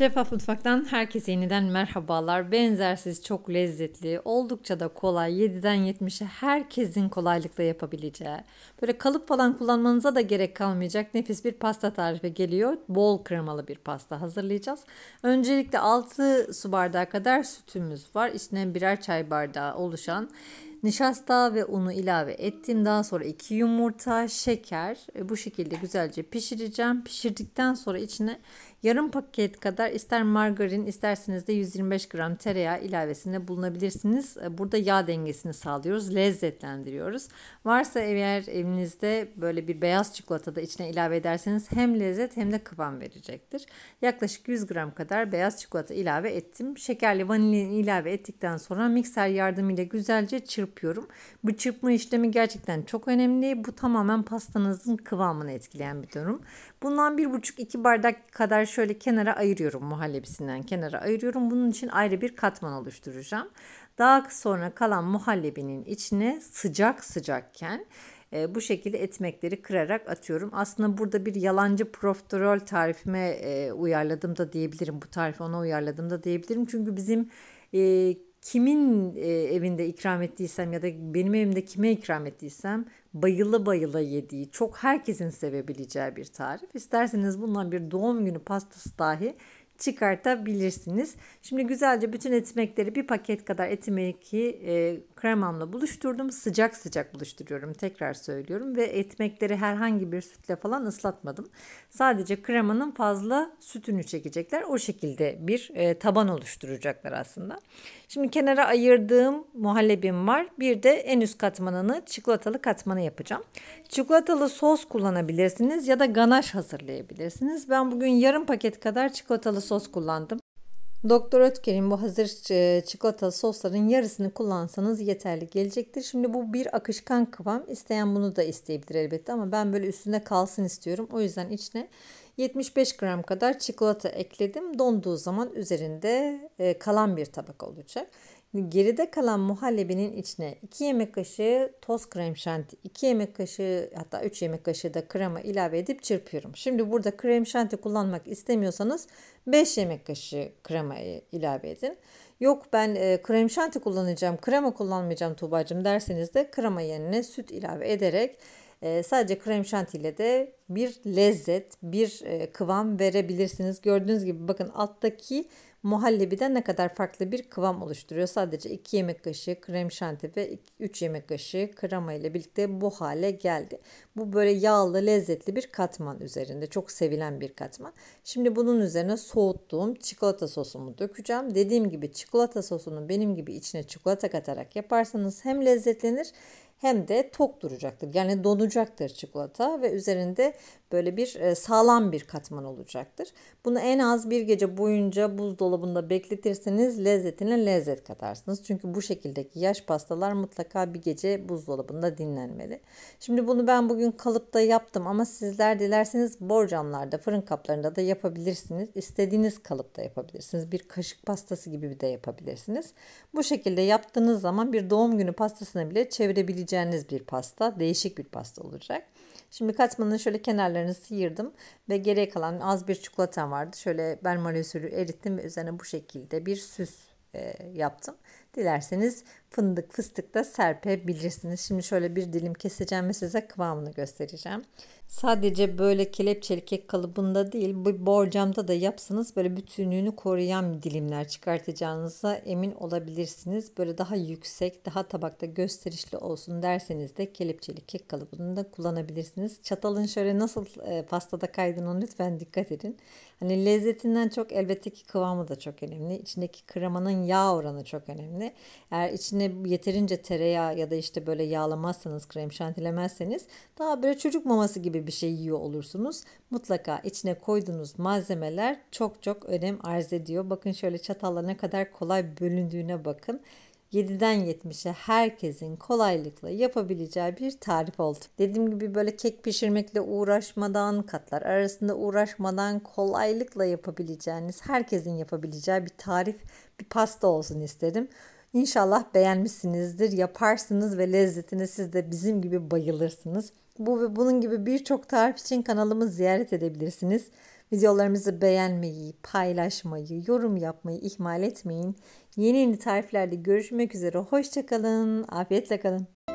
Şeffaf Mutfak'tan herkese yeniden merhabalar. Benzersiz, çok lezzetli, oldukça da kolay, 7'den 70'e herkesin kolaylıkla yapabileceği. Böyle kalıp falan kullanmanıza da gerek kalmayacak nefis bir pasta tarifi geliyor. Bol kremalı bir pasta hazırlayacağız. Öncelikle 6 su bardağı kadar sütümüz var. İçine birer çay bardağı oluşan Nişasta ve unu ilave ettim. Daha sonra iki yumurta, şeker e, bu şekilde güzelce pişireceğim. Pişirdikten sonra içine Yarım paket kadar ister margarin isterseniz de 125 gram tereyağı ilavesinde bulunabilirsiniz. Burada yağ dengesini sağlıyoruz, lezzetlendiriyoruz. Varsa eğer evinizde böyle bir beyaz çikolata da içine ilave ederseniz hem lezzet hem de kıvam verecektir. Yaklaşık 100 gram kadar beyaz çikolata ilave ettim. Şekerli vanilin ilave ettikten sonra mikser yardımıyla güzelce çırpıyorum. Bu çırpma işlemi gerçekten çok önemli. Bu tamamen pastanızın kıvamını etkileyen bir durum. Bundan 1,5-2 bardak kadar şöyle kenara ayırıyorum muhallebisinden kenara ayırıyorum. Bunun için ayrı bir katman oluşturacağım. Daha sonra kalan muhallebinin içine sıcak sıcakken e, bu şekilde etmekleri kırarak atıyorum. Aslında burada bir yalancı profiterol tarifime e, uyarladım da diyebilirim. Bu tarifi ona uyarladım da diyebilirim. Çünkü bizim e, kimin e, evinde ikram ettiysem ya da benim evimde kime ikram ettiysem bayıla bayıla yediği, çok herkesin sevebileceği bir tarif. İsterseniz bundan bir doğum günü pastası dahi çıkartabilirsiniz. Şimdi güzelce bütün etmekleri bir paket kadar etmeki e, kremamla buluşturdum. Sıcak sıcak buluşturuyorum tekrar söylüyorum ve etmekleri herhangi bir sütle falan ıslatmadım. Sadece kremanın fazla sütünü çekecekler. O şekilde bir e, taban oluşturacaklar aslında. Şimdi kenara ayırdığım muhallebim var. Bir de en üst katmanını çikolatalı katmanı yapacağım. Çikolatalı sos kullanabilirsiniz ya da ganaj hazırlayabilirsiniz. Ben bugün yarım paket kadar çikolatalı sos kullandım. Doktor Ötker'in bu hazır e, çikolata sosların yarısını kullansanız yeterli gelecektir. Şimdi bu bir akışkan kıvam. İsteyen bunu da isteyebilir elbette ama ben böyle üstünde kalsın istiyorum. O yüzden içine 75 gram kadar çikolata ekledim. Donduğu zaman üzerinde e, kalan bir tabak olacak. Geride kalan muhallebinin içine 2 yemek kaşığı toz krem şanti, 2 yemek kaşığı hatta 3 yemek kaşığı da krema ilave edip çırpıyorum. Şimdi burada krem şanti kullanmak istemiyorsanız 5 yemek kaşığı krema ilave edin. Yok ben e, krem şanti kullanacağım, krema kullanmayacağım Tuğba'cığım derseniz de krema yerine süt ilave ederek ee, sadece krem şantiyle de bir lezzet, bir e, kıvam verebilirsiniz. Gördüğünüz gibi bakın alttaki muhallebi de ne kadar farklı bir kıvam oluşturuyor. Sadece 2 yemek kaşığı krem şanti ve 3 yemek kaşığı krema ile birlikte bu hale geldi. Bu böyle yağlı lezzetli bir katman üzerinde çok sevilen bir katman. Şimdi bunun üzerine soğuttuğum çikolata sosumu dökeceğim. Dediğim gibi çikolata sosunu benim gibi içine çikolata katarak yaparsanız hem lezzetlenir hem de tok duracaktır. Yani donacaktır çikolata ve üzerinde böyle bir e, sağlam bir katman olacaktır. Bunu en az bir gece boyunca buzdolabında bekletirseniz lezzetine lezzet katarsınız. Çünkü bu şekildeki yaş pastalar mutlaka bir gece buzdolabında dinlenmeli. Şimdi bunu ben bugün kalıpta yaptım ama sizler dilerseniz borcamlarda, fırın kaplarında da yapabilirsiniz. İstediğiniz kalıpta yapabilirsiniz. Bir kaşık pastası gibi de yapabilirsiniz. Bu şekilde yaptığınız zaman bir doğum günü pastasına bile çevirebileceksiniz yapabileceğiniz bir pasta. Değişik bir pasta olacak. Şimdi katmanın şöyle kenarlarını sıyırdım ve geriye kalan az bir çikolatam vardı. Şöyle ben malosülü erittim ve üzerine bu şekilde bir süs e, yaptım. Dilerseniz fındık, fıstık da serpebilirsiniz. Şimdi şöyle bir dilim keseceğim ve size kıvamını göstereceğim. Sadece böyle kelepçeli kek kalıbında değil, bu borcamda da yapsanız böyle bütünlüğünü koruyan dilimler çıkartacağınıza emin olabilirsiniz. Böyle daha yüksek, daha tabakta gösterişli olsun derseniz de kelepçeli kek kalıbını da kullanabilirsiniz. Çatalın şöyle nasıl e, pastada kaydığını lütfen dikkat edin. Hani lezzetinden çok elbette ki kıvamı da çok önemli. İçindeki kremanın yağ oranı çok önemli. Eğer içinde içine yeterince tereyağı ya da işte böyle yağlamazsanız, krem şantilemezseniz daha böyle çocuk maması gibi bir şey yiyor olursunuz. Mutlaka içine koyduğunuz malzemeler çok çok önem arz ediyor. Bakın şöyle çatalla ne kadar kolay bölündüğüne bakın. 7'den 70'e herkesin kolaylıkla yapabileceği bir tarif oldu. Dediğim gibi böyle kek pişirmekle uğraşmadan, katlar arasında uğraşmadan kolaylıkla yapabileceğiniz, herkesin yapabileceği bir tarif, bir pasta olsun isterim. İnşallah beğenmişsinizdir, yaparsınız ve lezzetine siz de bizim gibi bayılırsınız. Bu ve bunun gibi birçok tarif için kanalımı ziyaret edebilirsiniz. Videolarımızı beğenmeyi, paylaşmayı, yorum yapmayı ihmal etmeyin. Yeni yeni tariflerde görüşmek üzere. Hoşçakalın, afiyetle kalın.